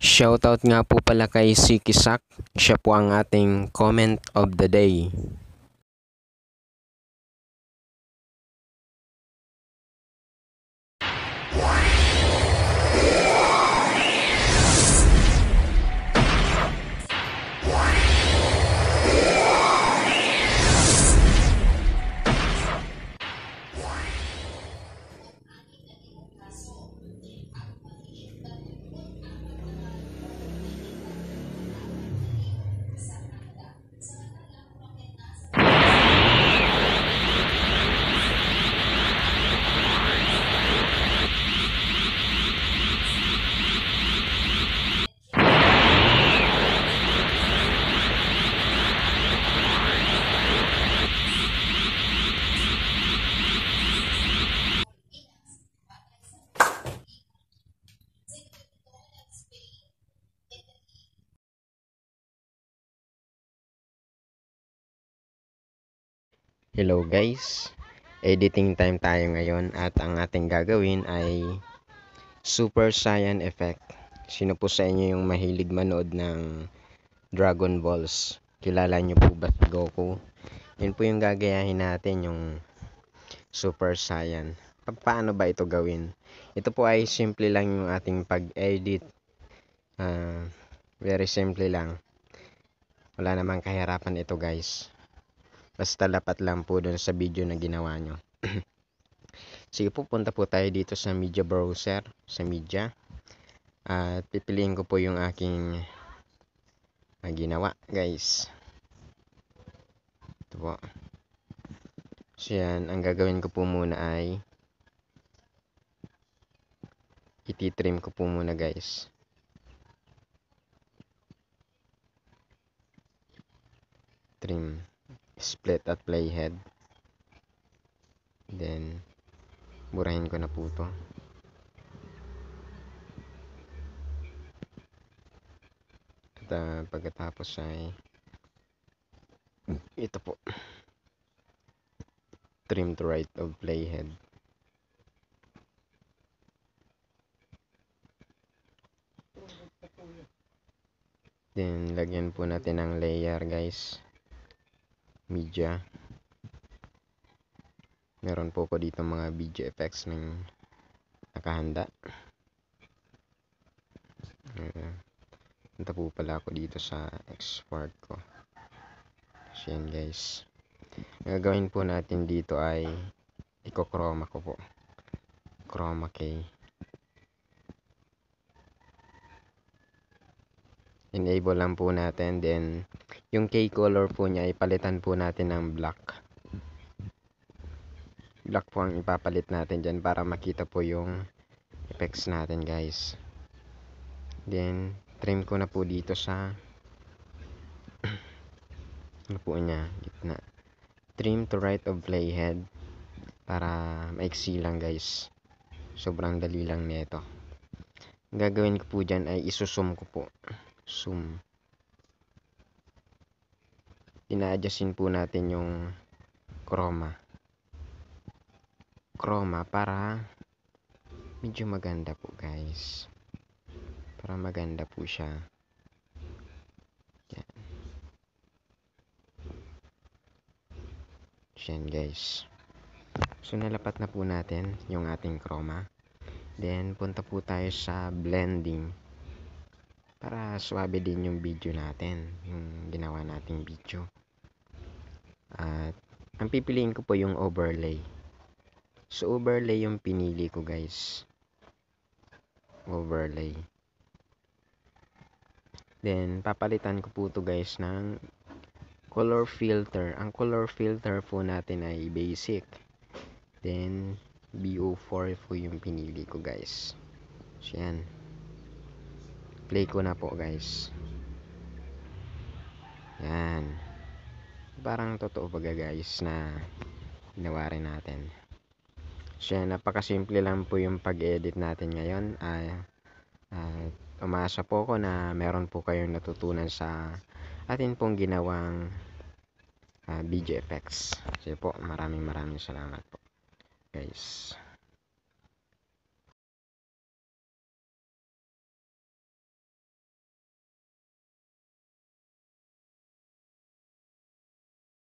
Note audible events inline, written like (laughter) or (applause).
Shoutout nga po pala kay Sikisak, Siya po ang ating comment of the day. Hello guys, editing time tayo ngayon at ang ating gagawin ay Super Saiyan Effect. Sino po sa inyo yung mahilig manood ng Dragon Balls? Kilala nyo po ba si Goku? Yun po yung gagayahin natin yung Super Saiyan. Pa paano ba ito gawin? Ito po ay simple lang yung ating pag-edit. Uh, very simple lang. Wala namang kahirapan ito guys. Basta lapat lang po doon sa video na ginawa nyo. (clears throat) Sige po, punta po tayo dito sa media browser, sa media. At pipiliin ko po yung aking uh, ginawa, guys. Ito po. So yan, ang gagawin ko po muna ay ititrim ko po muna, guys. Trim split at playhead then burahin ko na po to at uh, pagkatapos ay ito po trim to right of playhead then lagyan po natin ng layer guys media meron po ko dito mga video effects ng nakahanda eh, punta po pala ako dito sa export ko so yan guys gagawin po natin dito ay iko-chroma ko po chroma key enable lang po natin then yung key color po niya ipalitan po natin ng black black po ang ipapalit natin dyan para makita po yung effects natin guys then trim ko na po dito sa (clears throat) ano po niya gitna trim to right of playhead para maiksi lang guys sobrang dali lang nito gagawin ko po dyan ay isusum ko po zoom. Ina-adjustin po natin yung chroma. Chroma para medyo maganda po guys. Para maganda po siya. Yan. Yan guys. So nalapat na po natin yung ating chroma. Then punta po tayo sa blending para swabe din yung video natin, yung ginawa nating video. At ang pipiliin ko po yung overlay. So overlay yung pinili ko guys. Overlay. Then papalitan ko po to guys ng color filter. Ang color filter po natin ay basic. Then BO4 po yung pinili ko guys. So yan play ko na po guys yan parang totoo baga guys na ginawa rin natin so yan napakasimple lang po yung pag edit natin ngayon uh, uh, umasa po ko na meron po kayong natutunan sa atin pong ginawang uh, video effects sige po maraming maraming salamat po guys